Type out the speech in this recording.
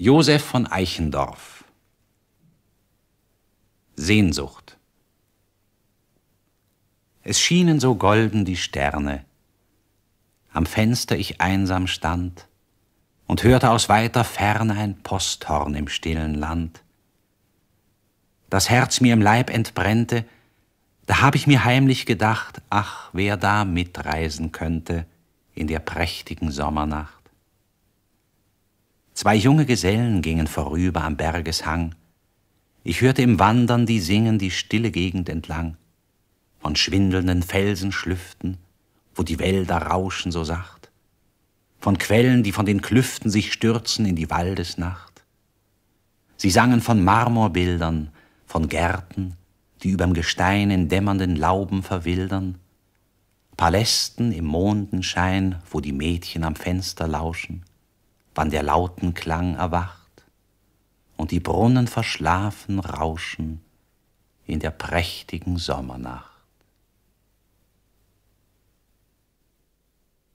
Josef von Eichendorf. Sehnsucht. Es schienen so golden die Sterne. Am Fenster ich einsam stand und hörte aus weiter Ferne ein Posthorn im stillen Land. Das Herz mir im Leib entbrennte, da hab ich mir heimlich gedacht, ach, wer da mitreisen könnte in der prächtigen Sommernacht. Zwei junge Gesellen gingen vorüber am Bergeshang. Ich hörte im Wandern die singen die stille Gegend entlang. Von schwindelnden Felsen schlüften, wo die Wälder rauschen so sacht. Von Quellen, die von den Klüften sich stürzen in die Waldesnacht. Sie sangen von Marmorbildern, von Gärten, die überm Gestein in dämmernden Lauben verwildern. Palästen im Mondenschein, wo die Mädchen am Fenster lauschen wann der lauten Klang erwacht und die Brunnen verschlafen rauschen in der prächtigen Sommernacht.